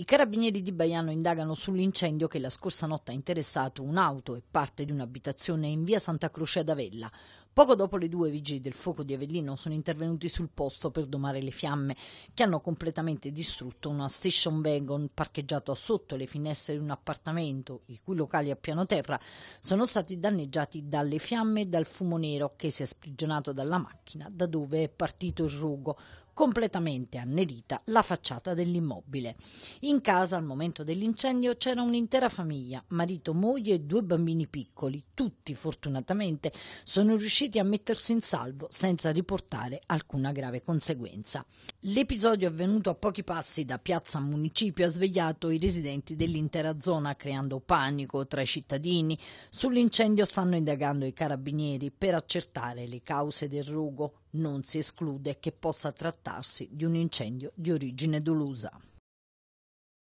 I carabinieri di Baiano indagano sull'incendio che la scorsa notte ha interessato un'auto e parte di un'abitazione in via Santa Croce ad Avella. Poco dopo le due, i vigili del fuoco di Avellino sono intervenuti sul posto per domare le fiamme che hanno completamente distrutto una station wagon parcheggiata sotto le finestre di un appartamento, i cui locali a piano terra sono stati danneggiati dalle fiamme e dal fumo nero che si è sprigionato dalla macchina da dove è partito il rogo, completamente annerita la facciata dell'immobile. In casa al momento dell'incendio c'era un'intera famiglia, marito, moglie e due bambini piccoli. Tutti fortunatamente sono riusciti riusciti a mettersi in salvo senza riportare alcuna grave conseguenza. L'episodio avvenuto a pochi passi da Piazza Municipio ha svegliato i residenti dell'intera zona creando panico tra i cittadini. Sull'incendio stanno indagando i carabinieri per accertare le cause del rugo. Non si esclude che possa trattarsi di un incendio di origine dolosa.